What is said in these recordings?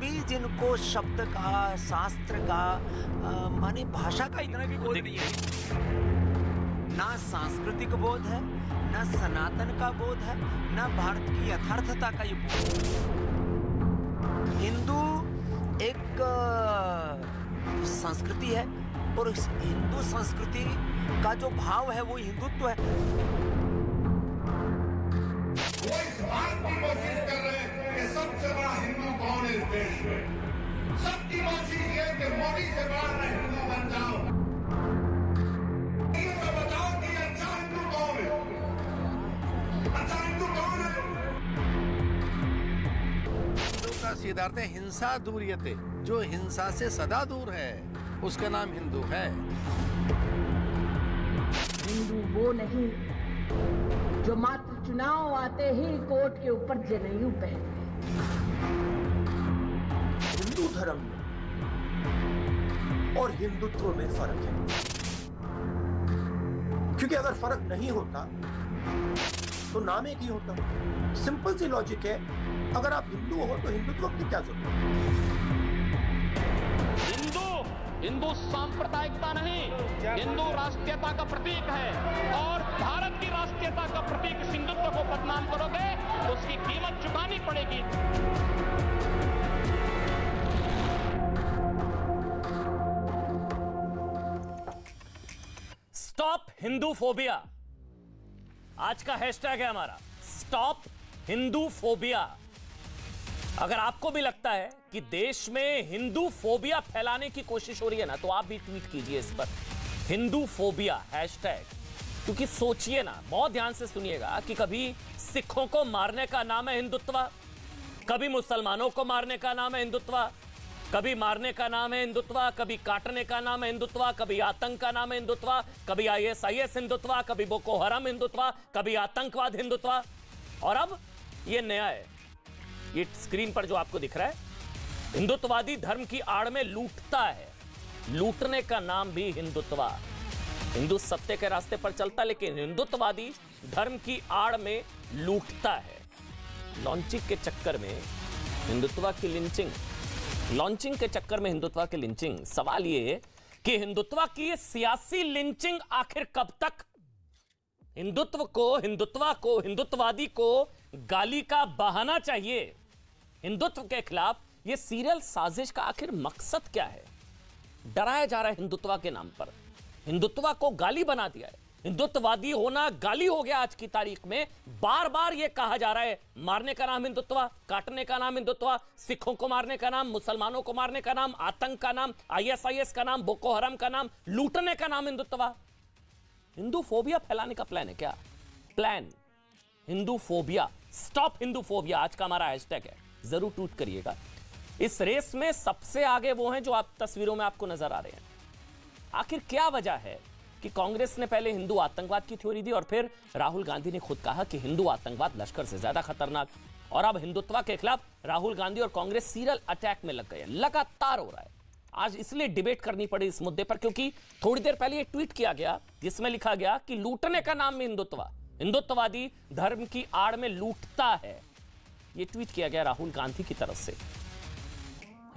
भी जिनको शब्द का शास्त्र का माने भाषा का इतना भी बोध नहीं है ना सांस्कृतिक बोध है ना सनातन का बोध है ना भारत की यथार्थता का ये बोध हिंदू एक संस्कृति है और इस हिंदू संस्कृति का जो भाव है वो हिंदुत्व है देश में सबकी कोशिश कि मोदी से बाहर रहने को बन जाओ सिद्धार्थ हिंसा दूरियते जो हिंसा से सदा दूर है उसका नाम हिंदू है हिंदू वो नहीं जो मात्र चुनाव आते ही कोर्ट के ऊपर जनयू पहनते धर्म में और हिंदुत्व में फर्क है क्योंकि अगर फर्क नहीं होता तो नाम एक ही होता सिंपल सी लॉजिक है अगर आप हिंदू हो तो हिंदुत्व की क्या जरूरत हिंदू हिंदू सांप्रदायिकता नहीं हिंदू राष्ट्रीयता का प्रतीक है और भारत की राष्ट्रीयता का प्रतीक हिंदुत्व को बदनाम करोगे तो उसकी कीमत चुकानी पड़ेगी हिंदू फोबिया आज का हैशटैग है हमारा स्टॉप हिंदू फोबिया अगर आपको भी लगता है कि देश में हिंदू फोबिया फैलाने की कोशिश हो रही है ना तो आप भी ट्वीट कीजिए इस पर हिंदू फोबिया हैशटैग क्योंकि सोचिए ना बहुत ध्यान से सुनिएगा कि कभी सिखों को मारने का नाम है हिंदुत्व कभी मुसलमानों को मारने का नाम है हिंदुत्व कभी मारने का नाम है हिंदुत्वा कभी काटने का नाम है हिंदुत्वा कभी आतंक का नाम है हिंदुत्वा कभी I S I S Hindutva कभी बोको हरम हिंदुत्वा कभी आतंकवाद हिंदुत्वा और अब ये नया है ये स्क्रीन पर जो आपको दिख रहा है हिंदुत्ववादी धर्म की आड़ में लूटता है लूटने का नाम भी हिंदुत्वा हिंदू सत्य के रास्ते पर चलता लेकिन हिंदुत्ववादी धर्म की आड़ में लूटता है लॉन्चिंग के चक्कर में हिंदुत्वा की लिंचिंग लॉन्चिंग के चक्कर में हिंदुत्व की लिंचिंग सवाल ये कि हिंदुत्व की ये सियासी लिंचिंग आखिर कब तक हिंदुत्व को हिंदुत्व को हिंदुत्ववादी को गाली का बहाना चाहिए हिंदुत्व के खिलाफ यह सीरियल साजिश का आखिर मकसद क्या है डराया जा रहा है हिंदुत्व के नाम पर हिंदुत्व को गाली बना दिया है हिंदुत्ववादी होना गाली हो गया आज की तारीख में बार बार यह कहा जा रहा है मारने का नाम हिंदुत्व काटने का नाम हिंदुत्व सिखों को मारने का नाम मुसलमानों को मारने का नाम आतंक का नाम आईएसआईएस का नाम बोको का नाम लूटने का नाम हिंदुत्व हिंदू फोबिया फैलाने का प्लान है क्या plan Hindu phobia stop Hindu phobia आज का हमारा हैशटैग है जरूर ट्वीट करिएगा इस रेस में सबसे आगे वो हैं जो आप तस्वीरों में आपको नजर आ रहे हैं आखिर क्या वजह है कि कांग्रेस ने पहले हिंदू आतंकवाद की थ्योरी दी और फिर राहुल गांधी ने खुद कहा कि हिंदू आतंकवाद लश्कर से ज्यादा खतरनाक और अब हिंदुत्व के खिलाफ राहुल गांधी और कांग्रेस सीरियल अटैक में लग गए लगातार हो रहा है आज इसलिए डिबेट करनी पड़ी इस मुद्दे पर क्योंकि थोड़ी देर पहले ट्वीट किया गया जिसमें लिखा गया कि लूटने का नाम में हिंदुत्व हिंदुत्ववादी धर्म की आड़ में लूटता है यह ट्वीट किया गया राहुल गांधी की तरफ से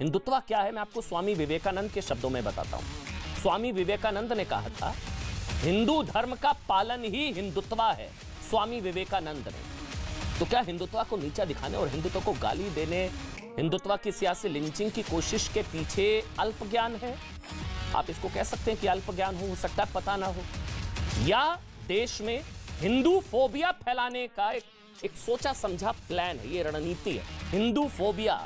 हिंदुत्व क्या है मैं आपको स्वामी विवेकानंद के शब्दों में बताता हूं स्वामी विवेकानंद ने कहा था हिंदू धर्म का पालन ही हिंदुत्व है स्वामी विवेकानंद ने तो क्या हिंदुत्व को नीचा दिखाने और हिंदुत्व को गाली देने हिंदुत्व की सियासी लिंचिंग की कोशिश के पीछे अल्प ज्ञान है आप इसको कह सकते हैं कि अल्प ज्ञान हो सकता है पता ना हो या देश में हिंदू फोबिया फैलाने का एक, एक सोचा समझा प्लान है ये रणनीति है हिंदू फोबिया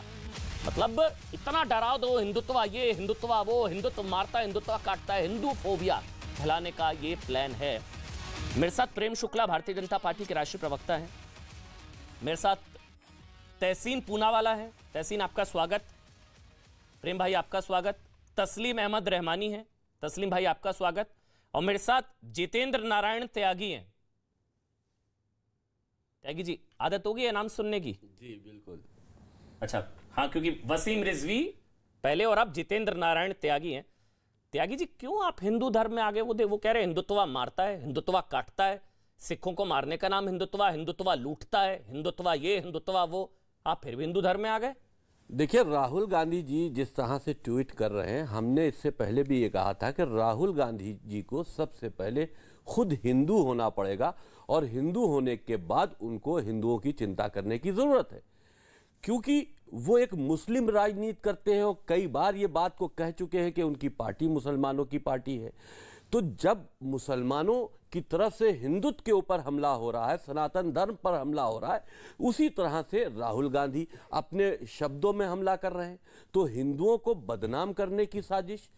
मतलब इतना डरा दो हिंदुत्व ये हिंदुत्वा वो हिंदुत्व मारता हिंदुत्व काटता है हिंदू फोबिया फैलाने का ये प्लान है मेरे साथ प्रेम शुक्ला भारतीय जनता पार्टी के राष्ट्रीय प्रवक्ता हैं मेरे साथ तहसीन पूनावाला है तहसीन आपका स्वागत प्रेम भाई आपका स्वागत तस्लीम अहमद रहमानी है तस्लीम भाई आपका स्वागत और मेरे साथ जितेंद्र नारायण त्यागी हैं त्यागी जी आदत होगी नाम सुनने की जी बिल्कुल अच्छा हाँ क्योंकि वसीम रिजवी पहले और अब जितेंद्र नारायण त्यागी हैं त्यागी जी क्यों आप हिंदू धर्म में आगे वो दे वो कह रहे हिंदुत्व मारता है हिंदुत्व काटता है सिखों को मारने का नाम हिंदुत्व हिंदुत्व लूटता है हिंदुत्व ये हिंदुत्व वो आप फिर भी हिंदू धर्म में आ गए देखिए राहुल गांधी जी जिस तरह से ट्वीट कर रहे हैं हमने इससे पहले भी ये कहा था कि राहुल गांधी जी को सबसे पहले खुद हिंदू होना पड़ेगा और हिंदू होने के बाद उनको हिंदुओं की चिंता करने की ज़रूरत है क्योंकि वो एक मुस्लिम राजनीति करते हैं और कई बार ये बात को कह चुके हैं कि उनकी पार्टी मुसलमानों की पार्टी है तो जब मुसलमानों की तरफ से हिंदुत्व के ऊपर हमला हो रहा है सनातन धर्म पर हमला हो रहा है उसी तरह से राहुल गांधी अपने शब्दों में हमला कर रहे हैं तो हिंदुओं को बदनाम करने की साजिश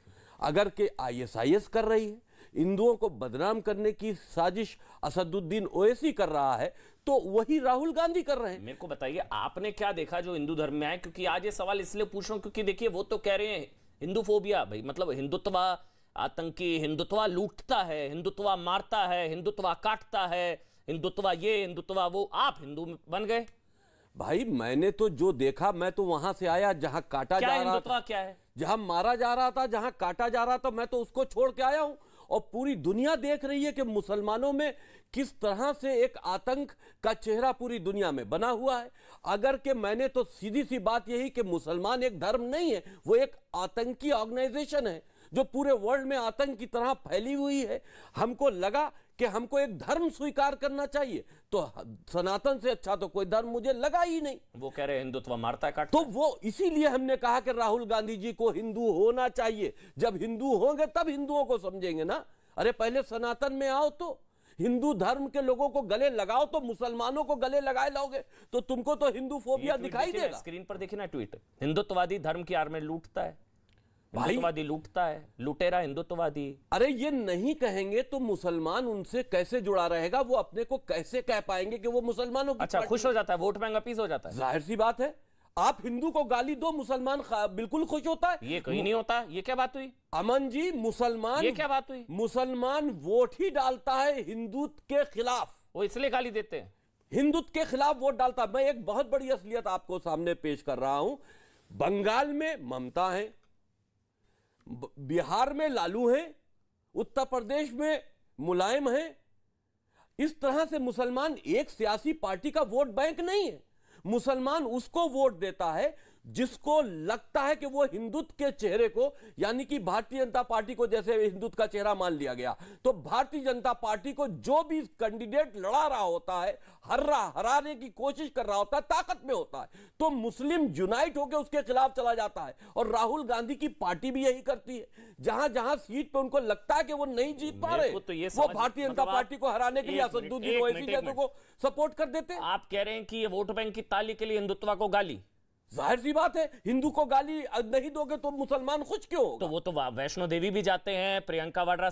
अगर के आईएसआईएस कर रही है हिंदुओं को बदनाम करने की साजिश असदुद्दीन ओएसी कर रहा है तो वही राहुल गांधी कर रहे हैं मेरे को बताइए आपने क्या देखा जो हिंदू धर्म में आए क्योंकि आज ये सवाल इसलिए पूछ रहा हूं क्योंकि देखिए वो तो कह रहे हैं फोबिया भाई मतलब हिंदुत्व आतंकी हिंदुत्व लूटता है हिंदुत्व मारता है हिंदुत्व काटता है हिंदुत्व ये हिंदुत्व वो आप हिंदू बन गए भाई मैंने तो जो देखा मैं तो वहां से आया जहां काटा जा रहा था क्या है जहां मारा जा रहा था जहां काटा जा रहा था मैं तो उसको छोड़ के आया हूं और पूरी दुनिया देख रही है कि मुसलमानों में किस तरह से एक आतंक का चेहरा पूरी दुनिया में बना हुआ है अगर के मैंने तो सीधी सी बात यही कि मुसलमान एक धर्म नहीं है वो एक आतंकी ऑर्गेनाइजेशन है जो पूरे वर्ल्ड में आतंक की तरह फैली हुई है हमको लगा कि हमको एक धर्म स्वीकार करना चाहिए तो सनातन से अच्छा तो कोई धर्म मुझे लगा ही नहीं वो कह रहे हिंदुत्व मारता काट तो वो इसीलिए हमने कहा कि राहुल गांधी जी को हिंदू होना चाहिए जब हिंदू होंगे तब हिंदुओं को समझेंगे ना अरे पहले सनातन में आओ तो हिंदू धर्म के लोगों को गले लगाओ तो मुसलमानों को गले लगाए लाओगे तो तुमको तो हिंदू फोबिया तो दिखाई देगा स्क्रीन पर देखे ना ट्वीट हिंदुत्ववादी धर्म की आर में लूटता है हिंदुत्ववादी लूटता है लुटेरा हिंदुत्ववादी अरे ये नहीं कहेंगे तो मुसलमान उनसे कैसे जुड़ा रहेगा वो अपने को कैसे कह पाएंगे कि वो मुसलमानों अच्छा खुश हो जाता है वोट बैंक अपीस हो जाता है जाहिर सी बात है आप हिंदू को गाली दो मुसलमान बिल्कुल खुश होता है ये कहीं नहीं होता ये क्या बात हुई अमन जी मुसलमान ये क्या बात हुई मुसलमान वोट ही डालता है हिंदुत्व के खिलाफ वो इसलिए गाली देते हैं हिंदुत्व के खिलाफ वोट डालता मैं एक बहुत बड़ी असलियत आपको सामने पेश कर रहा हूं बंगाल में ममता है बिहार में लालू हैं उत्तर प्रदेश में मुलायम हैं इस तरह से मुसलमान एक सियासी पार्टी का वोट बैंक नहीं है मुसलमान उसको वोट देता है जिसको लगता है कि वो हिंदुत्व के चेहरे को यानी कि भारतीय जनता पार्टी को जैसे हिंदुत्व का चेहरा मान लिया गया तो भारतीय जनता पार्टी को जो भी कैंडिडेट लड़ा रहा होता है हर रहा हराने की कोशिश कर रहा होता है ताकत में होता है तो मुस्लिम यूनाइट होकर उसके खिलाफ चला जाता है और राहुल गांधी की पार्टी भी यही करती है जहां जहां सीट पर उनको लगता है कि वो नहीं जीत पा रहे तो ये वो भारतीय जनता मतलब पार्टी को हराने के लिए असदुद्दीन ओवैसी को सपोर्ट कर देते आप कह रहे हैं कि वोट बैंक की ताली के लिए हिंदुत्व को गाली जाहिर सी बात है हिंदू को गाली नहीं दोगे तो मुसलमान खुश क्यों तो वो तो वैष्णो देवी भी जाते हैं प्रियंका वाड्रा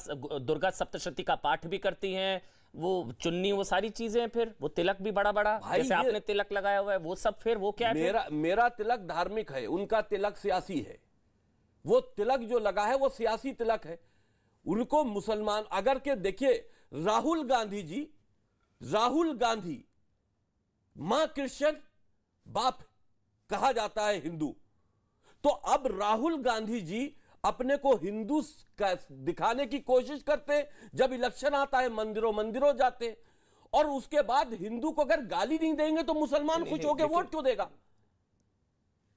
दुर्गा सप्तशती का पाठ भी करती हैं वो चुन्नी वो सारी चीजें फिर वो तिलक भी बड़ा बड़ा जैसे आपने तिलक लगाया हुआ है वो सब फिर वो क्या मेरा, है मेरा तिलक धार्मिक है उनका तिलक सियासी है वो तिलक जो लगा है वो सियासी तिलक है उनको मुसलमान अगर के देखिए राहुल गांधी जी राहुल गांधी मां क्रिश्चियन बाप कहा जाता है हिंदू तो अब राहुल गांधी जी अपने को हिंदू दिखाने की कोशिश करते जब इलेक्शन आता है मंदिरों मंदिरों जाते और उसके बाद हिंदू को अगर गाली नहीं देंगे तो मुसलमान खुश होकर वोट क्यों देगा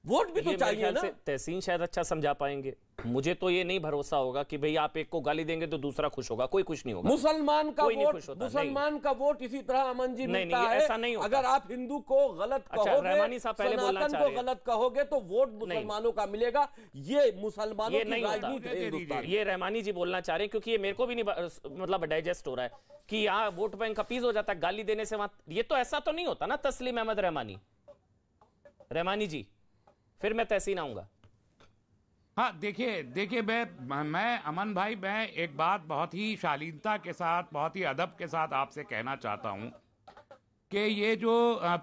वोट भी तो चाहिए ना तहसीन शायद अच्छा समझा पाएंगे मुझे तो ये नहीं भरोसा होगा कि भाई आप एक को गाली देंगे तो दूसरा खुश होगा कोई खुश नहीं होगा मुसलमान का वोट मुसलमान का वोट इसी तरह अमन जी नहीं, नहीं, ऐसा नहीं होगा अगर आप हिंदू को गलत अच्छा, कहोगे को गलत कहोगे तो वोट मुसलमानों का मिलेगा ये मुसलमानों ये रहमानी जी बोलना चाह रहे क्योंकि ये मेरे को भी नहीं मतलब डाइजेस्ट हो रहा है कि यहाँ वोट बैंक अपीज हो जाता है गाली देने से वहां ये तो ऐसा तो नहीं होता ना तस्लीम अहमद रहमानी रहमानी जी फिर मैं तहसीन आऊंगा हाँ देखिए देखिए मैं मैं अमन भाई मैं एक बात बहुत ही शालीनता के साथ बहुत ही अदब के साथ आपसे कहना चाहता हूँ कि ये जो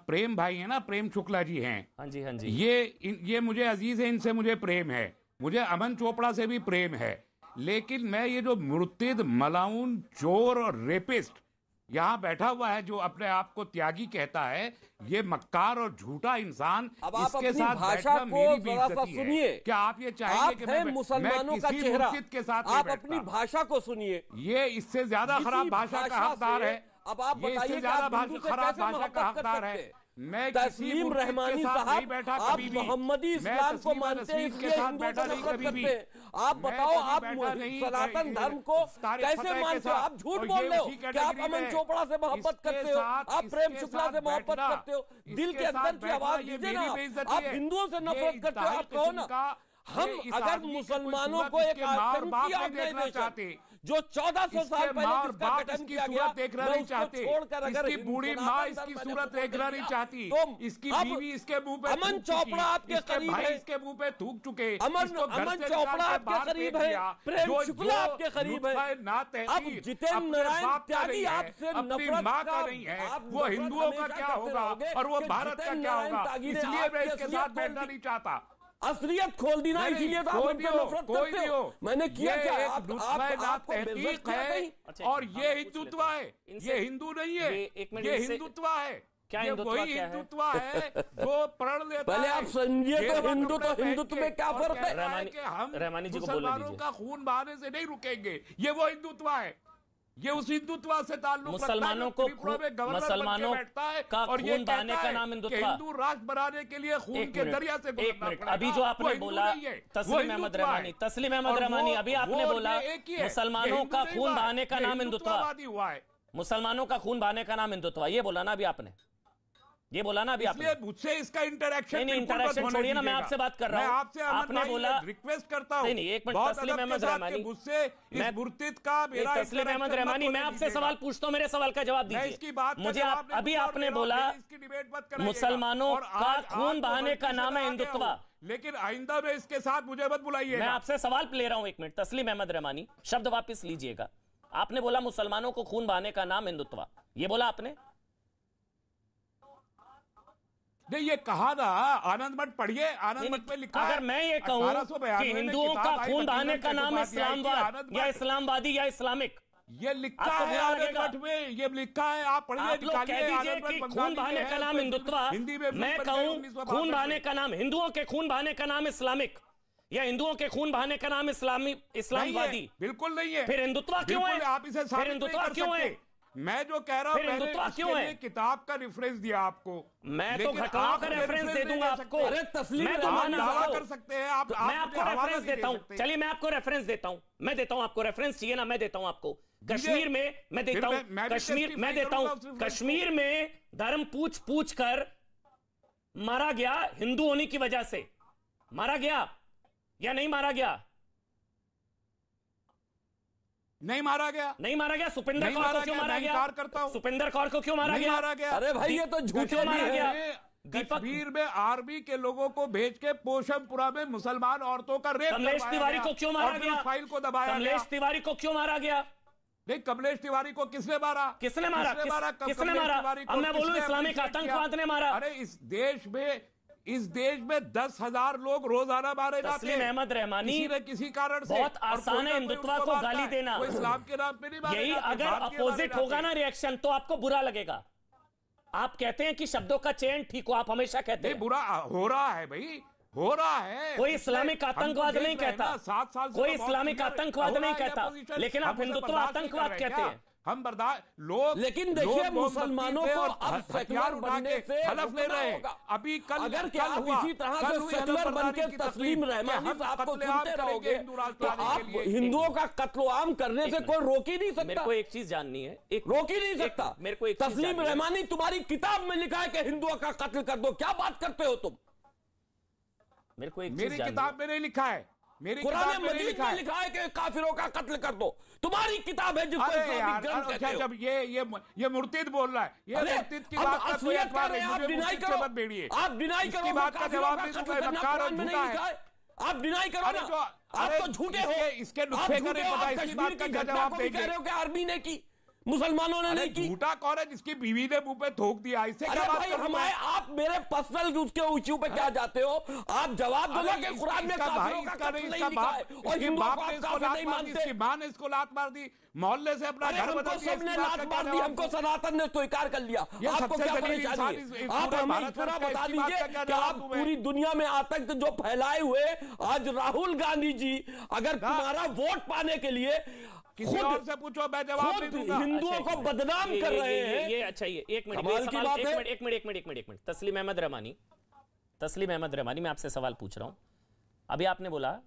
प्रेम भाई है ना प्रेम शुक्ला जी हैं हाँ जी हाँ जी ये इन, ये मुझे अजीज है इनसे मुझे प्रेम है मुझे अमन चोपड़ा से भी प्रेम है लेकिन मैं ये जो मुर्तिद मलाउन चोर और रेपिस्ट यहाँ बैठा हुआ है जो अपने आप को त्यागी कहता है ये मक्कार और झूठा इंसान अब आप इसके साथ भाषा को थोड़ा सुनिए क्या आप ये चाहेंगे कि मुसलमानों का चेहरा के साथ आप अपनी भाषा को सुनिए ये इससे ज्यादा खराब भाषा का हकदार है अब आप बताइए ज्यादा खराब भाषा का हकदार है मैं तस्लीम रहमानी साहब बैठा आप मोहम्मदी इस्लाम को मानते हैं इसके साथ बैठा नहीं कभी भी आप बताओ आप सनातन धर्म को कैसे मानते हो आप झूठ बोल रहे हो क्या आप अमन चोपड़ा से मोहब्बत करते हो आप प्रेम शुक्ला से मोहब्बत करते हो दिल के अंदर की आवाज दीजिए ना आप हिंदुओं से नफरत करते हो आप कहो ना हम अगर मुसलमानों को एक चाहते जो सौ साल पहले जिसका गठन किया गया देखना नहीं चाहते इसकी बूढ़ी माँ इसकी सूरत देखना नहीं चाहती तो इसकी बीवी इसके मुंह पे अमन चोपड़ा आपके करीब है इसके मुंह पे थूक चुके अमन अमन चोपड़ा आपके करीब है प्रेम शुक्ला आपके करीब है अब जितेंद्र नारायण त्यागी आपसे नफरत माँ का नहीं है वो हिंदुओं का क्या होगा और वो भारत का क्या होगा इसलिए मैं इसके साथ बैठना नहीं चाहता असलियत खोल दी ना इसीलिए तो आप उन नफरत करते हो मैंने किया क्या आप, आप, आपको तहकीक है अच्छा, और ये हिंदुत्व है ये हिंदू नहीं है ये हिंदुत्व है क्या वही हिंदुत्व है वो प्रण लेता पहले आप समझिए तो हिंदू तो हिंदुत्व में क्या फर्क है हम रहमानी जी को का खून बहाने से नहीं रुकेंगे ये वो हिंदुत्व है ये उस हिंदुत्व से ताल्लुक मुसलमानों को मुसलमानों बैठता है का और बहाने का नाम हिंदुत्व हिंदू राष्ट्र बनाने के लिए खून के दरिया से एक मिनट अभी जो आपने बोला तस्लीम अहमद रहमानी तस्लीम अहमद रहमानी अभी आपने बोला मुसलमानों का खून बहाने का नाम हिंदुत्व हुआ है मुसलमानों का खून बहाने का नाम हिंदुत्व ये बोला ना अभी आपने ये बोला ना अभी आपने मुझसे इसका इंटरेक्शन नहीं इंटरेक्शन छोड़िए ना मैं आपसे बात कर रहा हूँ आपसे आपने बोला रिक्वेस्ट करता हूँ एक मिनट तस्लीम अहमद रहमानी मुझसे मैं का तस्लीम अहमद रहमानी मैं आपसे सवाल पूछता हूँ मेरे सवाल का जवाब दीजिए इसकी बात मुझे अभी आपने बोला मुसलमानों का खून तो बहाने का नाम है हिंदुत्व लेकिन आइंदा में इसके साथ मुझे मत बुलाइए मैं आपसे सवाल ले रहा हूँ एक मिनट तस्लीम अहमद रहमानी शब्द वापस लीजिएगा आपने बोला मुसलमानों को खून बहाने का नाम हिंदुत्व ये बोला आपने नहीं ये कहा था आनंद मठ पढ़िए आनंद मठ में लिखा अगर मैं ये कहूँ कि हिंदुओं का खून बहाने का नाम इस्लामवाद या इस्लामवादी या इस्लामिक ये लिखा है आनंद मठ में ये लिखा है आप पढ़िए निकालिए खून बहाने का नाम हिंदुत्व हिंदी में मैं कहूँ खून बहाने का नाम हिंदुओं के खून बहाने का नाम इस्लामिक या हिंदुओं के खून बहाने का नाम इस्लामी इस्लामवादी बिल्कुल नहीं है फिर हिंदुत्व क्यों है आप इसे फिर हिंदुत्व क्यों है मैं जो कह रहा हूँ क्यों है किताब का रेफरेंस दिया आपको मैं तो घटाओं का रेफरेंस दे दूंगा आपको अरे मैं तो दावा कर सकते हैं आप, तो आप मैं आपको रेफरेंस देता हूँ चलिए मैं आपको रेफरेंस देता हूँ मैं देता हूँ आपको रेफरेंस चाहिए ना मैं देता हूँ आपको कश्मीर में मैं देता हूँ कश्मीर मैं देता हूँ कश्मीर में धर्म पूछ पूछ कर मारा गया हिंदू होने की वजह से मारा गया या नहीं मारा गया नहीं मारा गया नहीं मारा गया सुपिंदर कौर को क्यों मारा गया करता हूं सुपेंद्र कौर को क्यों मारा गया अरे भाई ये तो झूठे मारा गया कश्मीर में आर्मी के लोगों को भेज के पोषमपुरा में मुसलमान औरतों का रेप कमलेश तिवारी को क्यों मारा गया फाइल को दबाया कमलेश तिवारी को क्यों मारा गया नहीं कमलेश तिवारी को किसने मारा किसने मारा किसने मारा किसने मारा मैं बोलूं इस्लामिक आतंकवाद ने मारा अरे इस देश में इस देश में दस हजार लोग रोजाना मारे जाते हैं अहमद रहमानी किसी न किसी कारण से बहुत आसान है हिंदुत्व को गाली देना इस्लाम के नाम पे नहीं यही अगर अपोजिट होगा ना रिएक्शन तो आपको बुरा लगेगा आप कहते हैं कि शब्दों का चयन ठीक हो आप हमेशा कहते हैं बुरा हो रहा है भाई हो रहा है कोई इस्लामिक आतंकवाद नहीं कहता सात साल कोई तो इस्लामिक आतंकवाद नहीं कहता लेकिन आप हिंदुत्व आतंकवाद कहते हैं हम बर्दाश्त लोग लेकिन देखिए मुसलमानों को अब सेक्युलर बनने से हलफ ले रहे अभी कल अगर क्या हुआ इसी तरह से सेक्युलर बनकर तस्लीम रहमानी साहब आपको सुनते रहोगे तो आप हिंदुओं का कत्लोआम करने से कोई रोक ही नहीं सकता मेरे को एक चीज जाननी है एक रोक ही नहीं सकता मेरे को तस्लीम रहमानी तुम्हारी किताब में लिखा है कि हिंदुओं का कत्ल कर दो क्या बात करते हो तुम मेरे को एक मेरी किताब में नहीं लिखा है लिखा लिखा है कि काफिरों का कत्ल कर दो तुम्हारी किताब है जिसको जब ये ये ये मुर्तिद बोल रहा है ये मुर्तिद की बात का कोई आप करो मत भेड़िए आप तो करो बात का जवाब और झूठा है आप डिनाई करो ना आप तो झूठे हो इसके नुस्खे का नहीं पता इस बात का जवाब नहीं रहे हो कि आर्मी ने की मुसलमानों ने नहीं की झूठा कौन है जिसकी बीवी ने मुंह पे थोक दिया इससे अरे भाई हमारे आप मेरे पर्सनल उसके इश्यू पे क्या जाते हो आप जवाब दो ना कि कुरान में का भाई का नहीं लिखा बाप और बाप ने इसको लात मार दी इसकी मां ने इसको लात मार दी मोहल्ले से अपना घर बदल दिया सबने लात मार दी हमको सनातन ने स्वीकार तो कर लिया आपको क्या परेशानी चाहिए आप हमें पूरा बता दीजिए कि आप पूरी दुनिया में आतंक जो फैलाए हुए आज राहुल गांधी जी अगर हाँ। तुम्हारा वोट पाने के लिए खुद से पूछो मैं जवाब हिंदुओं अच्छा, को बदनाम कर रहे हैं ये अच्छा ये एक मिनट एक मिनट एक मिनट एक मिनट एक मिनट तस्लीम अहमद रहमानी तस्लीम अहमद रहमानी मैं आपसे सवाल पूछ रहा हूँ अभी आपने बोला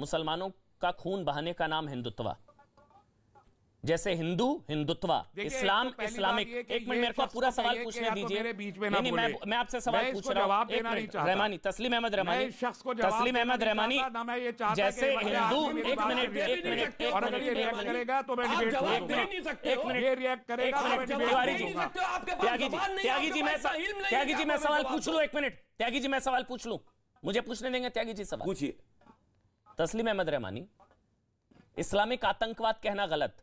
मुसलमानों का खून बहाने का नाम हिंदुत्वा जैसे हिंदू हिंदुत्व तो इस्लाम तो इस्लामिक एक मिनट मेरे को पूरा सवाल पूछने दीजिए मैं मैं आपसे सवाल पूछ रहा हूँ एक मिनट रहमानी तस्लीम अहमद रहमानी शख्स को तस्लीम अहमद रहमानी जैसे हिंदू एक मिनट एक मिनट एक मिनट तो जी तो त्यागी जी मैं सवाल पूछ लू एक मिनट त्यागी जी मैं सवाल पूछ लू मुझे पूछने देंगे त्यागी जी सवाल पूछिए तस्लीम अहमद रहमानी इस्लामिक आतंकवाद कहना गलत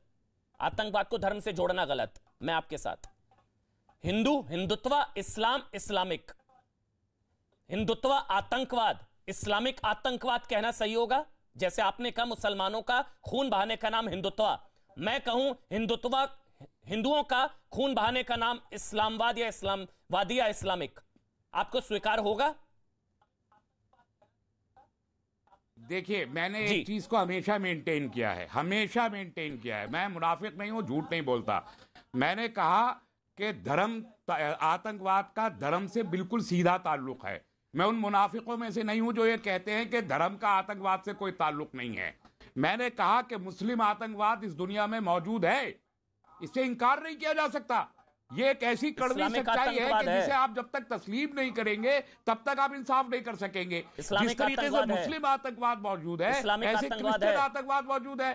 आतंकवाद को धर्म से जोड़ना गलत मैं आपके साथ हिंदू हिंदुत्व इस्लाम इस्लामिक हिंदुत्व आतंकवाद इस्लामिक आतंकवाद कहना सही होगा जैसे आपने कहा मुसलमानों का खून बहाने का नाम हिंदुत्व मैं कहूं हिंदुत्व हिंदुओं का खून बहाने का नाम इस्लामवाद या इस्लामवादी या इस्लामिक आपको स्वीकार होगा देखिए मैंने एक चीज को हमेशा मेंटेन किया है हमेशा मेंटेन किया है मैं मुनाफिक नहीं हूँ झूठ नहीं बोलता मैंने कहा कि धर्म आतंकवाद का धर्म से बिल्कुल सीधा ताल्लुक है मैं उन मुनाफिकों में से नहीं हूं जो ये कहते हैं कि धर्म का आतंकवाद से कोई ताल्लुक नहीं है मैंने कहा कि मुस्लिम आतंकवाद इस दुनिया में मौजूद है इससे इनकार नहीं किया जा सकता ये एक ऐसी कड़वी सच्चाई है कि जिसे आप जब तक तस्लीम नहीं करेंगे तब तक आप इंसाफ नहीं कर सकेंगे जिस तरीके से मुस्लिम आतंकवाद मौजूद है ऐसे क्रिश्चियन आतंकवाद मौजूद है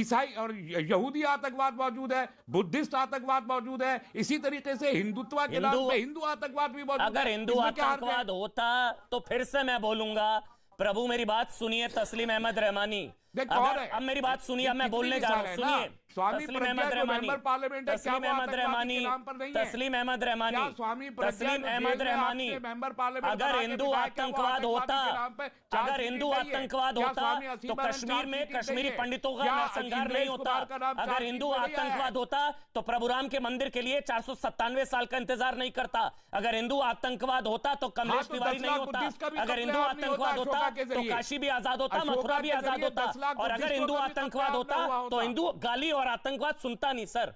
ईसाई और यहूदी आतंकवाद मौजूद है बुद्धिस्ट आतंकवाद मौजूद है इसी तरीके से हिंदुत्व के नाम पे हिंदू आतंकवाद भी मौजूद अगर हिंदू आतंकवाद होता तो फिर से मैं बोलूंगा प्रभु मेरी बात सुनिए तस्लीम अहमद रहमानी देख कौन है अब मेरी बात सुनिए मैं बोलने जा रहा हूँ सुनिए स्वामी अहमद रहमानी पार्लियामेंट तस्लीम अहमद रहमानी तस्लीम अहमद रहमानी स्वामी तस्लीम अहमद रहमानी मेंबर पार्लियामेंट अगर हिंदू आतंकवाद होता अगर हिंदू आतंकवाद होता तो कश्मीर में कश्मीरी पंडितों का संघर्ष नहीं होता अगर हिंदू आतंकवाद होता तो प्रभुराम के मंदिर के लिए चार साल का इंतजार नहीं करता अगर हिंदू आतंकवाद होता तो कमलेश हाँ, तो तिवारी तो नहीं होता अगर हिंदू आतंकवाद होता तो काशी भी आजाद होता मथुरा भी आजाद होता और अगर हिंदू आतंकवाद होता, तो हिंदू गाली और आतंकवाद सुनता नहीं सर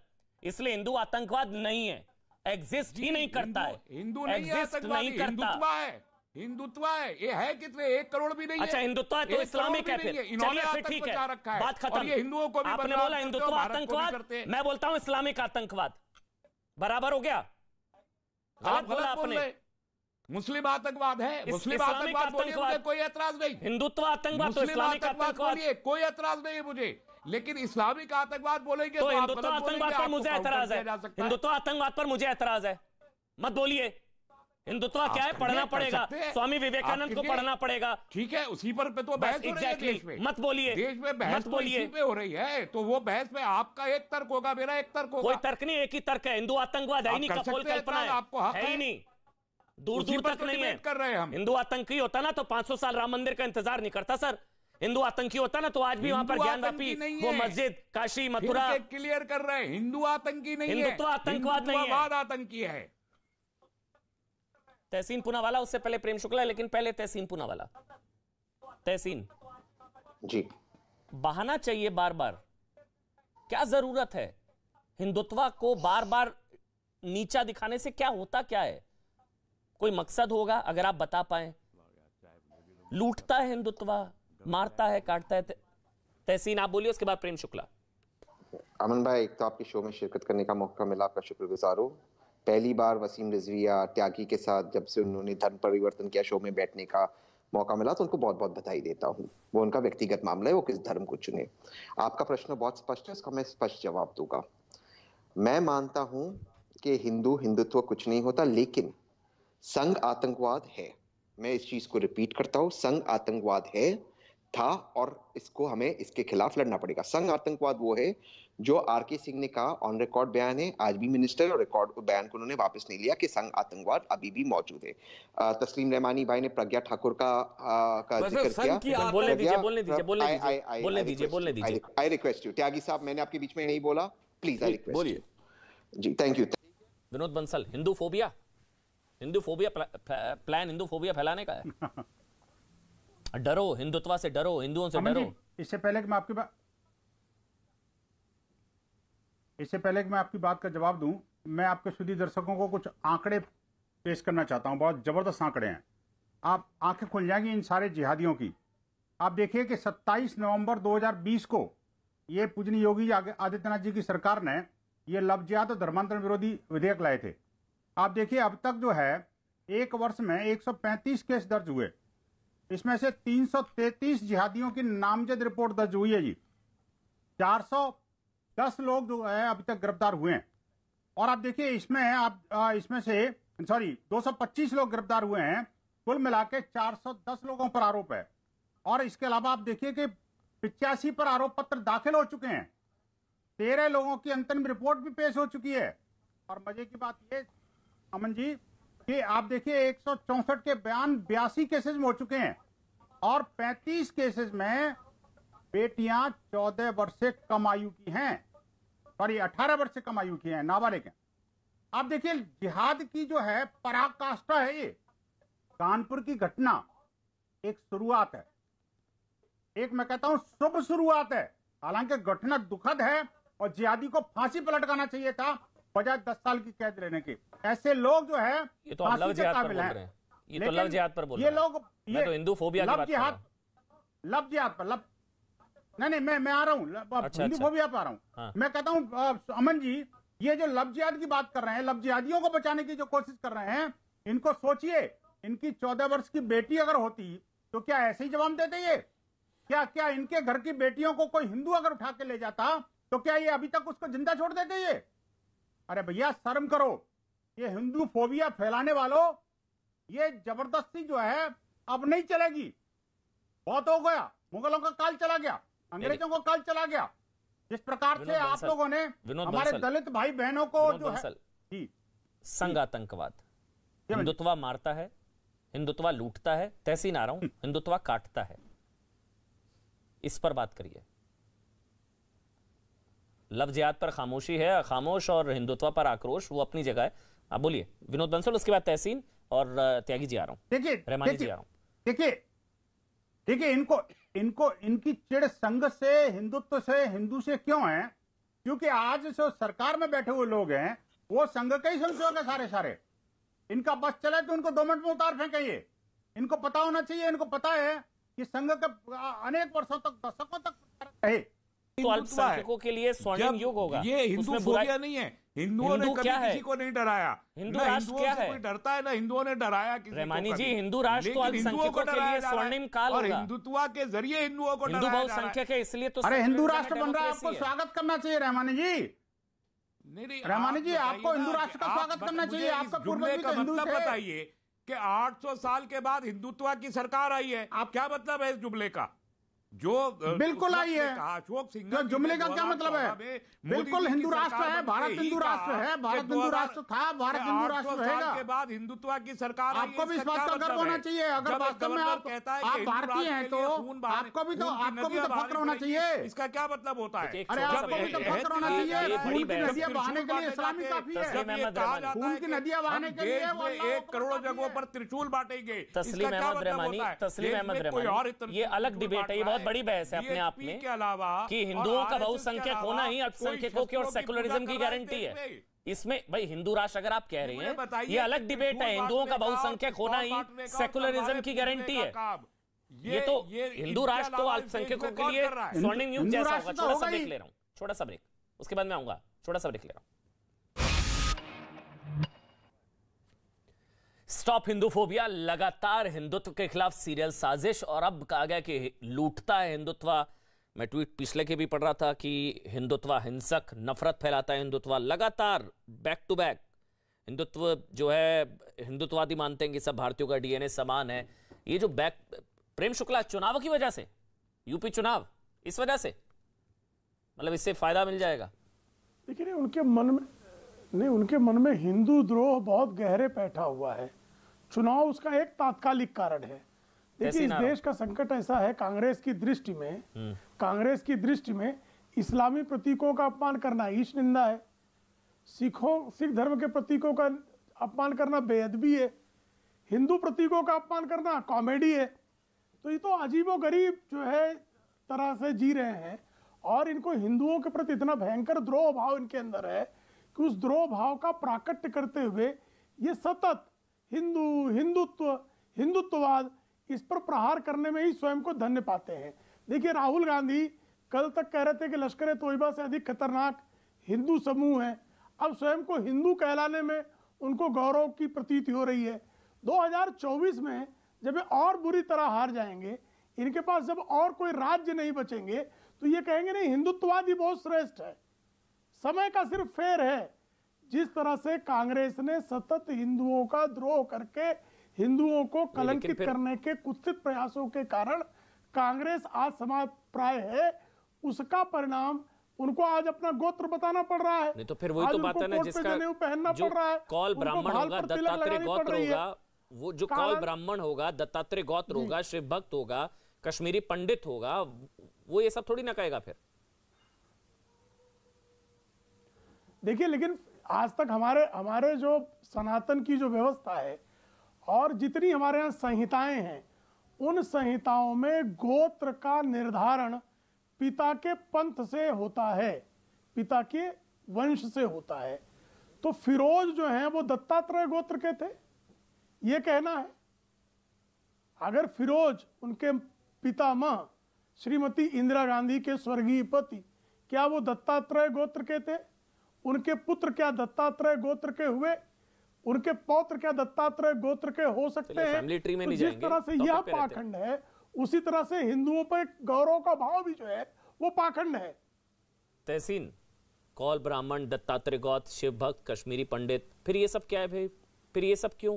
इसलिए हिंदू आतंकवाद नहीं है एग्जिस्ट ही नहीं करता है हिंदू एग्जिस्ट नहीं करता है हिंदुत्व है ये है कितने एक करोड़ भी नहीं अच्छा हिंदुत्व है तो इस्लामिक है फिर चलिए फिर ठीक है बात खत्म ये हिंदुओं को भी आपने बोला हिंदुत्व आतंकवाद मैं बोलता हूं इस्लामिक आतंकवाद बराबर हो गया गलत बोला आपने मुस्लिम आतंकवाद है मुस्लिम आतंकवाद बोलिए मुझे कोई एतराज नहीं हिंदुत्व आतंकवाद तो मुस्लिम आतंकवाद बोलिए कोई एतराज नहीं है मुझे लेकिन इस्लामिक आतंकवाद बोलेंगे तो, तो हिंदुत्व आतंकवाद पर मुझे एतराज है हिंदुत्व आतंकवाद पर मुझे एतराज है मत बोलिए हिंदुत्व क्या है पढ़ना पड़ेगा स्वामी विवेकानंद को पढ़ना पड़ेगा ठीक है उसी पर पे तो बहस एग्जैक्टली exactly, मत बोलिए देश में बहस तो बोलिए पे हो रही है तो वो बहस में आपका एक तर्क होगा मेरा एक तर्क होगा कोई तर्क नहीं एक ही तर्क है हिंदू आतंकवाद है ही नहीं आपको हक है ही नहीं दूर दूर तक तो नहीं है कर रहे हैं हम हिंदू आतंकी होता ना तो 500 साल राम मंदिर का इंतजार नहीं करता सर हिंदू आतंकी होता ना तो आज भी वहां पर व्यापी वो मस्जिद काशी मथुरा क्लियर कर रहे हैं हिंदू आतंकी नहीं हिंदुत्व आतंकवाद नहीं है आतंकी है तहसीन पुनावाला उससे पहले प्रेम शुक्ला लेकिन पहले तहसीन पुनावाला तहसीन जी बहाना चाहिए बार बार क्या जरूरत है हिंदुत्व को बार बार नीचा दिखाने से क्या होता क्या है कोई मकसद होगा अगर आप बता पाए लूटता है हिंदुत्व मारता है काटता है तहसीन आप बोलिए उसके बाद प्रेम शुक्ला अमन भाई एक तो आपके शो में शिरकत करने का मौका मिला आपका शुक्रगुजार हूँ पहली बार वसीम रिजविया त्यागी के साथ जब से उन्होंने धर्म परिवर्तन किया शो में बैठने का मौका मिला तो उनको बहुत बहुत बधाई देता हूँ वो उनका व्यक्तिगत मामला है वो किस धर्म को चुने आपका प्रश्न बहुत स्पष्ट है उसका मैं स्पष्ट जवाब दूंगा मैं मानता हूँ कि हिंदू हिंदुत्व कुछ नहीं होता लेकिन संघ आतंकवाद है मैं इस चीज को रिपीट करता हूँ संघ आतंकवाद है था और इसको हमें इसके खिलाफ लड़ना पड़ेगा संघ आतंकवाद वो है जो आर के सिंह ने कहा ऑन रिकॉर्ड बयान है आज भी मिनिस्टर और रिकॉर्ड बयान को उन्होंने वापस नहीं लिया कि संघ आतंकवाद अभी भी मौजूद है तस्लीम रहमानी भाई ने प्रज्ञा ठाकुर का का जिक्र किया बोलने दीजिए बोलने दीजिए बोलने दीजिए दीजिए आई रिक्वेस्ट यू त्यागी साहब मैंने आपके बीच में नहीं बोला प्लीज आई रिक्वेस्ट बोलिए ji thank you Vinod Bansal Hindu phobia Hindu phobia plan Hindu phobia फैलाने का है डरो हिंदुत्व से डरो हिंदुओं से डरो इससे पहले कि मैं आपके बात इससे पहले कि मैं आपकी बात का जवाब दूं मैं आपके सुधी दर्शकों को कुछ आंकड़े पेश करना चाहता हूं बहुत ज़बरदस्त आंकड़े हैं आप आंखें खुल जाएंगी इन सारे जिहादियों की आप देखिए कि 27 नवंबर 2020 को ये पूजनी योगी आदित्यनाथ जी की सरकार ने ये लफ्जियात और धर्मांतरण विरोधी विधेयक लाए थे आप देखिए अब तक जो है एक वर्ष में 135 केस दर्ज हुए इसमें से 333 जिहादियों की नामजद रिपोर्ट दर्ज हुई है जी 410 लोग जो है अभी तक गिरफ्तार हुए हैं और आप देखिए इसमें आप इसमें से सॉरी 225 लोग गिरफ्तार हुए हैं कुल मिला के चार लोगों पर आरोप है और इसके अलावा आप देखिए कि पिचासी पर आरोप पत्र दाखिल हो चुके हैं तेरह लोगों की अंतरिम रिपोर्ट भी पेश हो चुकी है और मजे की बात यह अमन जी कि आप देखिए एक के बयान बयासी केसेज में हो चुके हैं और 35 केसेस में बेटियां 14 वर्ष से कम आयु की हैं सॉरी 18 वर्ष से कम आयु की हैं नाबालिग हैं आप देखिए जिहाद की जो है पराकाष्ठा है ये कानपुर की घटना एक शुरुआत है एक मैं कहता हूं शुभ शुरुआत है हालांकि घटना दुखद है और जिहादी को फांसी पलटकाना चाहिए था बजाय दस साल की कैद लेने के ऐसे लोग जो है ये तो लव जिहाद पर बोल रहे हैं ये तो लव जिहाद पर बोल रहे हैं ये लोग ये तो हिंदू फोबिया की बात कर रहा हूं लव जिहाद पर लव नहीं नहीं मैं मैं आ रहा हूँ अच्छा, हिंदू अच्छा। फोबिया पर आ रहा हूँ हाँ। मैं कहता हूँ अमन जी ये जो लव जिहाद की बात कर रहे हैं लव जिहादियों को बचाने की जो कोशिश कर रहे हैं इनको सोचिए इनकी चौदह वर्ष की बेटी अगर होती तो क्या ऐसे ही जवाब देते ये क्या क्या इनके घर की बेटियों को कोई हिंदू अगर उठा के ले जाता तो क्या ये अभी तक उसको जिंदा छोड़ देते ये अरे भैया शर्म करो ये हिंदू फोबिया फैलाने वालों ये जबरदस्ती जो है अब नहीं चलेगी बहुत हो गया मुगलों का काल चला गया अंग्रेजों का काल चला गया जिस प्रकार से आप लोगों ने हमारे दलित भाई बहनों को जो है संघ आतंकवाद हाँ हिंदुत्व मारता है हिंदुत्वा लूटता है तैसी नारा रहा हूं काटता है इस पर बात करिए लफ्जियात पर खामोशी है खामोश और हिंदुत्व पर आक्रोश वो अपनी जगह है आप बोलिए विनोद बंसल उसके बाद तहसीन और त्यागी जी आ रहा हूँ देखिए रहमानी जी आ रहा हूँ देखिए देखिए इनको इनको इनकी चिड़ संघ से हिंदुत्व से हिंदू से क्यों है क्योंकि आज जो सरकार में बैठे हुए लोग हैं वो संघ के ही संशोधक है सारे सारे इनका बस चले तो इनको दो मिनट में उतार फेंके ये इनको पता होना चाहिए इनको पता है कि संघ के अनेक वर्षों तक दशकों तक तो अल्पसंख्यकों के लिए स्वर्णिम युग होगा ये हिंदू नहीं है हिंदुओं हिंदु ने क्या है? किसी को नहीं डराया हिंदू राष्ट्र क्या है कोई डरता है ना हिंदुओं ने डराया किसी रहमानी जी हिंदू राष्ट्र तो हिंदुओं को डराया स्वर्णिम काल और हिंदुत्व के जरिए हिंदुओं को हिंदू बहुत बहुसंख्यक है इसलिए तो अरे हिंदू राष्ट्र बन रहा है आपको स्वागत करना चाहिए रहमानी जी रहमानी जी आपको हिंदू राष्ट्र का स्वागत करना चाहिए आपका पूर्वज का मतलब बताइए कि 800 साल के बाद हिंदुत्व की सरकार आई है आप क्या मतलब है इस जुमले का जो बिल्कुल आई है अशोक सिंह जो जुमले का क्या मतलब है बिल्कुल हिंदू राष्ट्र है भारत हिंदू राष्ट्र है भारत हिंदू राष्ट्र था भारत हिंदू राष्ट्र रहेगा के बाद हिंदुत्व की सरकार आपको भी इस बात का गर्व होना चाहिए अगर वास्तव में आप भारतीय हैं तो आपको भी तो आपको भी तो फक्र होना चाहिए इसका क्या मतलब होता है अरे आपको भी तो फक्र होना चाहिए खून की नदियां बहाने के लिए इस्लामी मतलब काफी है खून की नदियां बहाने के लिए एक करोड़ जगहों पर त्रिशूल बांटेंगे तस्लीम अहमद रहमानी तस्लीम अहमद रहमानी ये अलग डिबेट है ये बहुत बड़ी बहस है अपने आप में अलावा कि हिंदुओं का बहुसंख्यक होना ही अल्पसंख्यकों की और सेकुलरिज्म की गारंटी है इसमें भाई हिंदू राष्ट्र अगर आप कह रहे हैं ये अलग डिबेट है हिंदुओं का बहुसंख्यक होना ही सेकुलरिज्म की गारंटी है ये तो हिंदू राष्ट्र तो अल्पसंख्यकों के लिए स्वर्णिम युग जैसा होगा छोटा सा ब्रेक ले रहा हूँ छोटा सा ब्रेक उसके बाद में आऊंगा छोटा सा ब्रेक ले रहा हूँ स्टॉप हिंदूफोबिया लगातार हिंदुत्व के खिलाफ सीरियल साजिश और अब कहा गया कि लूटता है हिंदुत्व मैं ट्वीट पिछले के भी पढ़ रहा था कि हिंदुत्व हिंसक नफरत फैलाता है हिंदुत्व लगातार बैक टू बैक हिंदुत्व जो है हिंदुत्ववादी मानते हैं कि सब भारतीयों का डीएनए समान है ये जो बैक प्रेम शुक्ला चुनाव की वजह से यूपी चुनाव इस वजह से मतलब इससे फायदा मिल जाएगा देखिए उनके मन में नहीं उनके मन में हिंदू द्रोह बहुत गहरे बैठा हुआ है चुनाव उसका एक तात्कालिक कारण है देखिए इस देश का संकट ऐसा है कांग्रेस की दृष्टि में हम्म। कांग्रेस की दृष्टि में इस्लामी प्रतीकों का अपमान करना ईश निंदा है सिखों सिख धर्म के प्रतीकों का अपमान करना बेअदबी है हिंदू प्रतीकों का अपमान करना कॉमेडी है तो ये तो अजीबो गरीब जो है तरह से जी रहे हैं और इनको हिंदुओं के प्रति इतना भयंकर द्रोह भाव इनके अंदर है कि उस द्रोह भाव का प्राकट्य करते हुए ये सतत हिंदू हिंदुत्व हिंदुत्ववाद इस पर प्रहार करने में ही स्वयं को धन्य पाते हैं देखिए राहुल गांधी कल तक कह रहे थे कि लश्कर तोयबा से अधिक खतरनाक हिंदू समूह है अब स्वयं को हिंदू कहलाने में उनको गौरव की प्रतीति हो रही है 2024 में जब ये और बुरी तरह हार जाएंगे इनके पास जब और कोई राज्य नहीं बचेंगे तो ये कहेंगे नहीं हिंदुत्ववाद ही बहुत श्रेष्ठ है समय का सिर्फ फेर है जिस तरह से कांग्रेस ने सतत हिंदुओं का द्रोह करके हिंदुओं को कलंकित करने के कुत्सित प्रयासों के कारण कांग्रेस आज समाज प्राय है उसका परिणाम उनको आज अपना गोत्र बताना पड़ रहा है नहीं तो फिर वही तो बात है ना जिसका पहनना पड़ रहा है कॉल ब्राह्मण होगा दत्तात्रेय गोत्र होगा वो जो कॉल ब्राह्मण होगा दत्तात्रेय गोत्र होगा शिव भक्त होगा कश्मीरी पंडित होगा वो ये सब थोड़ी ना कहेगा फिर देखिए लेकिन आज तक हमारे हमारे जो सनातन की जो व्यवस्था है और जितनी हमारे यहाँ संहिताएं हैं उन संहिताओं में गोत्र का निर्धारण पिता के पंथ से होता है पिता के वंश से होता है तो फिरोज जो है वो दत्तात्रेय गोत्र के थे ये कहना है अगर फिरोज उनके मां श्रीमती इंदिरा गांधी के स्वर्गीय पति क्या वो दत्तात्रेय गोत्र के थे उनके पुत्र क्या दत्तात्रेय गोत्र के हुए उनके पौत्र क्या दत्तात्रेय गोत्र के हो सकते हैं तो जिस तरह से यह पाखंड है उसी तरह से हिंदुओं पर गौरव का भाव भी जो है वो पाखंड है तहसीन कौल ब्राह्मण दत्तात्रेय गौत शिव भक्त कश्मीरी पंडित फिर ये सब क्या है भाई फिर ये सब क्यों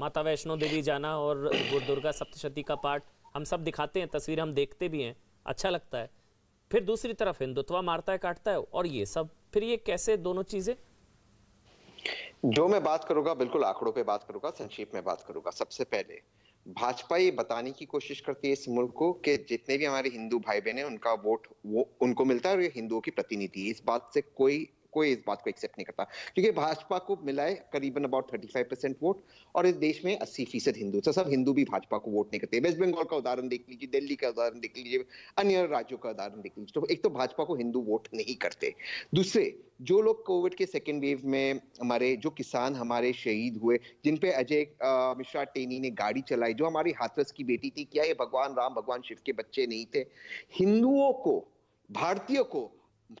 माता वैष्णो देवी जाना और दुर्गा सप्तशती का पाठ हम सब दिखाते हैं तस्वीर हम देखते भी हैं अच्छा लगता है फिर दूसरी तरफ हिंदुत्व मारता है काटता है और ये सब फिर ये कैसे दोनों चीजें जो मैं बात करूंगा बिल्कुल आंकड़ों पे बात करूंगा संक्षेप में बात करूंगा सबसे पहले भाजपा ये बताने की कोशिश करती है इस मुल्क को कि जितने भी हमारे हिंदू भाई बहन है उनका वोट वो उनको मिलता है और ये हिंदुओं की प्रतिनिधि इस बात से कोई कोई इस बात को एक्सेप्ट नहीं करता क्योंकि भाजपा को मिला है करीबन about thirty five percent vote और इस देश में अस्सी फीसद हिंदू तो सब हिंदू भी भाजपा को वोट नहीं करते वेस्ट बंगाल का उदाहरण देख लीजिए दिल्ली का उदाहरण देख लीजिए अन्य राज्यों का उदाहरण देख लीजिए तो एक तो भाजपा को हिंदू वोट नहीं करते दूसरे जो लोग कोविड के सेकेंड वेव में हमारे जो किसान हमारे शहीद हुए जिन पे अजय मिश्रा टेनी ने गाड़ी चलाई जो हमारी हाथरस की बेटी थी क्या ये भगवान राम भगवान शिव के बच्चे नहीं थे हिंदुओं को भारतीयों को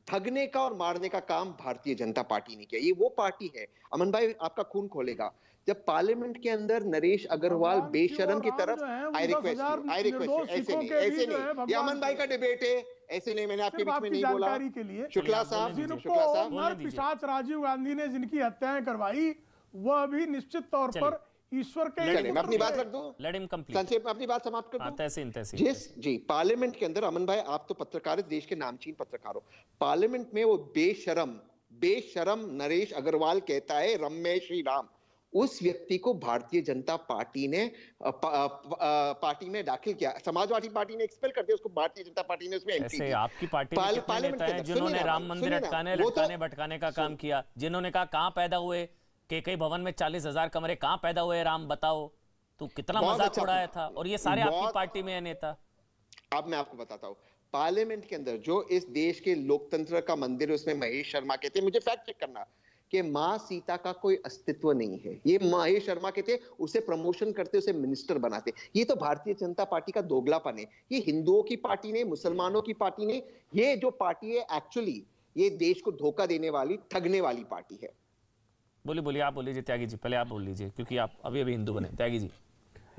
ठगने का और मारने का काम भारतीय जनता पार्टी ने किया ये वो पार्टी है अमन भाई आपका खून खोलेगा जब पार्लियामेंट के अंदर नरेश अग्रवाल बेशरम की तरफ आई रिक्वेस्ट आई रिक्वेस्ट ऐसे नहीं ऐसे नहीं ये अमन भाई का डिबेट है ऐसे नहीं मैंने आपके बीच में नहीं बोला के लिए शुक्ला साहब जिनको पिशाच राजीव गांधी ने जिनकी हत्याएं करवाई वह अभी निश्चित तौर पर ईश्वर के लेट मैं अपनी बात रख दूं लेट हिम कंप्लीट संक्षेप में अपनी बात समाप्त कर दूं हाँ, तहसीन तहसीन जिस जी पार्लियामेंट के अंदर अमन भाई आप तो पत्रकार है देश के नामचीन पत्रकार हो पार्लियामेंट में वो बेशरम बेशरम नरेश अग्रवाल कहता है रम्य श्री राम उस व्यक्ति को भारतीय जनता पार्टी ने पा, पा, पार्टी में दाखिल किया समाजवादी पार्टी ने एक्सपेल कर दिया उसको भारतीय जनता पार्टी ने उसमें ऐसे आपकी पार्टी पार्लियामेंट जिन्होंने राम मंदिर अटकाने तो लटकाने भटकाने का काम किया जिन्होंने कहा कहां पैदा हुए के कई भवन में चालीस हजार कमरे कहाँ पैदा हुए राम बताओ तू कितना मजाक अच्छा उड़ाया था और ये सारे आपकी पार्टी में है नेता अब मैं आपको बताता हूँ पार्लियामेंट के अंदर जो इस देश के लोकतंत्र का मंदिर उसमें महेश शर्मा कहते थे मुझे फैक्ट चेक करना कि माँ सीता का कोई अस्तित्व नहीं है ये महेश शर्मा के थे उसे प्रमोशन करते उसे मिनिस्टर बनाते ये तो भारतीय जनता पार्टी का दोगलापन है ये हिंदुओं की पार्टी ने मुसलमानों की पार्टी ने ये जो पार्टी है एक्चुअली ये देश को धोखा देने वाली ठगने वाली पार्टी है बोलिए बोलिए आप बोलिए त्यागी जी पहले आप बोल लीजिए क्योंकि आप अभी अभी हिंदू बने त्यागी जी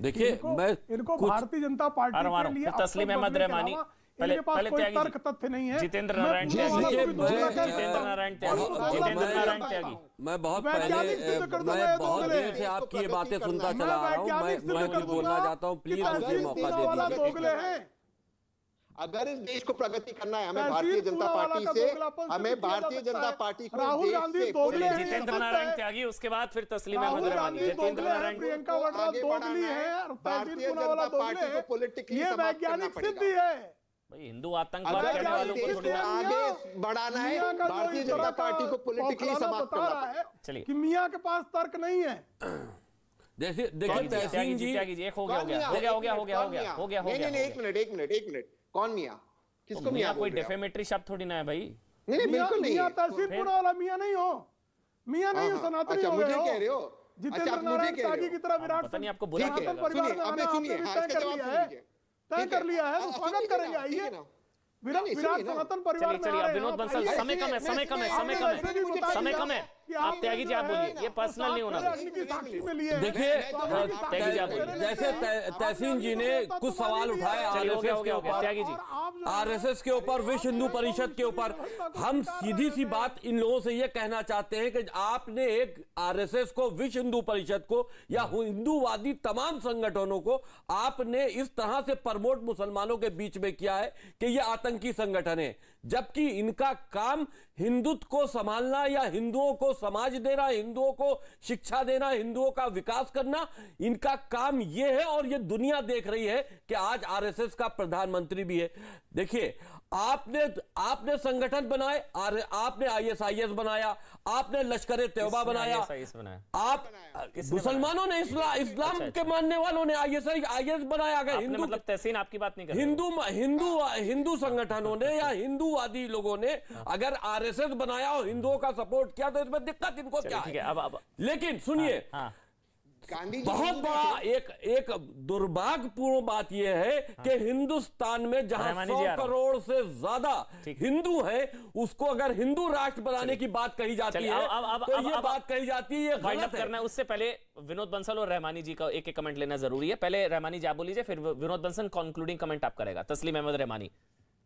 देखिए मैं इनको भारतीय जनता पार्टी के तस्लीम अहमद रहमानी पहले पहले त्यागी तथ्य नहीं है जितेंद्र नारायण त्यागी जितेंद्र नारायण त्यागी जितेंद्र नारायण त्यागी मैं बहुत पहले मैं बहुत देर से आपकी ये बातें सुनता चला रहा हूँ मैं मैं बोलना चाहता हूँ प्लीज मुझे मौका दे दीजिए अगर इस देश को प्रगति करना है हमें भारतीय जनता पार्टी से हमें भारतीय जनता पार्टी को राहुल गांधी दोगले जितेंद्र नारायण त्यागी उसके बाद फिर तस्लीम अहमद रानी जितेंद्र नारायण प्रियंका वाड्रा दोगली है भारतीय जनता पार्टी को पॉलिटिकली ये वैज्ञानिक सिद्धि है भाई हिंदू आतंकवाद करने वालों को थोड़ी आगे बढ़ाना है भारतीय जनता पार्टी को पॉलिटिकली समाप्त करना है चलिए कि मियां के पास तर्क नहीं है देखिए देखिए तहसीन जी त्यागी जी एक हो गया हो गया हो गया हो गया हो गया हो गया नहीं नहीं एक मिनट एक मिनट एक मिनट कौन मिया किसको तो मिया कोई डेफेमेटरी शब्द थोड़ी ना है भाई नहीं नहीं बिल्कुल नहीं मियाँ तासीरपुरा तो वाला मिया नहीं हो मिया नहीं हो हाँ, हाँ। सनातनी अच्छा मुझे कह रहे हो जितेंद्र अच्छा, नारायण तागी की तरह हाँ, विराट पता नहीं आपको बुरा सनातन परिवार का नाम सुनिए तय कर जवाब है तय कर लिया है तो स्वागत करेंगे आइए विराट विराट सनातन परिवार में आ रहे हैं विनोद बंसल समय कम है समय कम है समय कम है समय कम है आप हाँ, त्यागी जी आप बोलिए ये पर्सनल नहीं होना देखिए जैसे तहसीन जी ने कुछ सवाल उठाए आरएसएस के ऊपर आरएसएस के ऊपर विश्व हिंदू परिषद के ऊपर हम सीधी सी बात इन लोगों से ये कहना चाहते हैं कि आपने एक आरएसएस को विश्व हिंदू परिषद को या हाँ। हिंदूवादी तमाम संगठनों को आपने इस तरह से प्रमोट मुसलमानों के बीच में किया है कि ये आतंकी संगठन है जबकि इनका काम हिंदुत्व को संभालना या हिंदुओं को समाज देना हिंदुओं को शिक्षा देना हिंदुओं का विकास करना इनका काम यह है और यह दुनिया देख रही है कि आज आरएसएस का प्रधानमंत्री भी है देखिए आपने आपने संगठन बनाए और आपने आईएसआईएस बनाया आपने लश्कर तैयबा बनाया आप मुसलमानों ने अच्छा, इस्लाम अच्छा, के अच्छा। मानने वालों ने आईएसआई आईएस बनाया अगर हिंदू मतलब तहसीन आपकी बात नहीं कर हिंदू हिंदू हाँ। हिंदू संगठनों ने या हिंदूवादी लोगों ने हाँ। अगर आरएसएस बनाया और हिंदुओं का सपोर्ट किया तो इसमें दिक्कत इनको क्या है लेकिन सुनिए हाँ, गांधी बहुत बड़ा एक एक दुर्भाग्यपूर्ण बात यह है हाँ। कि हिंदुस्तान में जहां सौ करोड़ से ज्यादा हिंदू हैं उसको अगर हिंदू राष्ट्र बनाने की बात कही जाती है अब, अब, तो अब, ये बात कही जाती है ये गलत है करना उससे पहले विनोद बंसल और रहमानी जी का एक एक कमेंट लेना जरूरी है पहले रहमानी जी आप बोलीजिए फिर विनोद बंसल कॉन्क्लूडिंग कमेंट आप करेगा तस्लीम अहमद रहमानी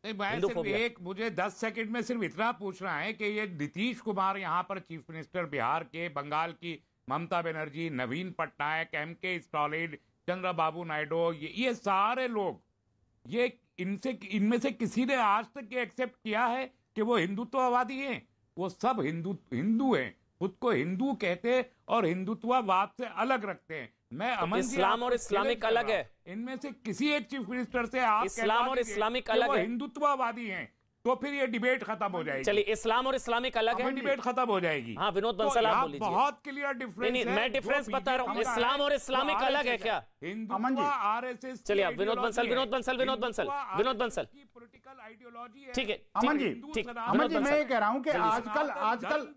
नहीं मैं सिर्फ एक मुझे दस सेकंड में सिर्फ इतना पूछना है कि ये नीतीश कुमार यहाँ पर चीफ मिनिस्टर बिहार के बंगाल की ममता बनर्जी नवीन पटनायक एम के स्टालिन चंद्रबाबू नायडू ये ये सारे लोग ये इनसे इनमें से किसी ने आज तक ये एक्सेप्ट किया है कि वो हिंदुत्ववादी हैं वो सब हिंदू हिंदू हैं खुद को हिंदू कहते और हिंदुत्ववाद से अलग रखते हैं मैं तो अमन इस्लाम और इस्लामिक अलग है इनमें से किसी एक चीफ मिनिस्टर से आप इस्लाम और इस्लामिक अलग हिंदुत्ववादी हैं तो फिर ये डिबेट खत्म हो जाएगी चलिए इस्लाम और इस्लामिक अलग है डिबेट खत्म हो जाएगी हाँ विनोद बंसल तो आप बहुत क्लियर डिफरेंस नहीं, मैं डिफरेंस बता रहा हूँ इस्लाम और इस्लामिक अलग है क्या हिंदू आर एस एस चलिए आप विनोद बंसल विनोद बंसल विनोद बंसल विनोद बंसल पोलिटिकल आइडियोलॉजी ठीक है अमन जी ठीक अमन जी मैं ये कह रहा हूँ की आजकल आजकल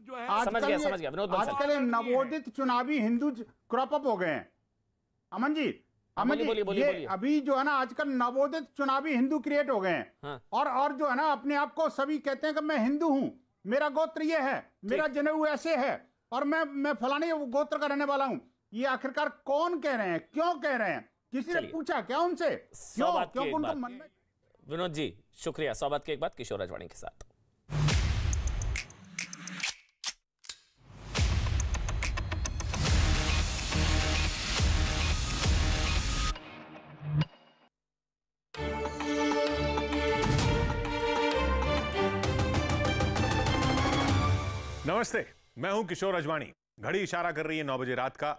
समझ गया समझ गया विनोद आजकल नवोदित चुनावी हिंदू क्रॉपअप हो गए हैं अमन जी बोली, बोली, बोली। अभी जो है ना आजकल नवोदित चुनावी हिंदू क्रिएट हो गए हैं हाँ। और और जो है ना अपने आप को सभी कहते हैं कि मैं हिंदू हूँ मेरा गोत्र ये है मेरा जनेऊ ऐसे है और मैं मैं फलाने गोत्र का रहने वाला हूँ ये आखिरकार कौन कह रहे हैं क्यों कह रहे हैं किसी ने पूछा क्या उनसे क्यों क्यों उनका मन में विनोद जी शुक्रिया सौबात की एक बात किशोर राजवाणी के साथ नमस्ते मैं हूं किशोर अजवाणी घड़ी इशारा कर रही है नौ बजे रात का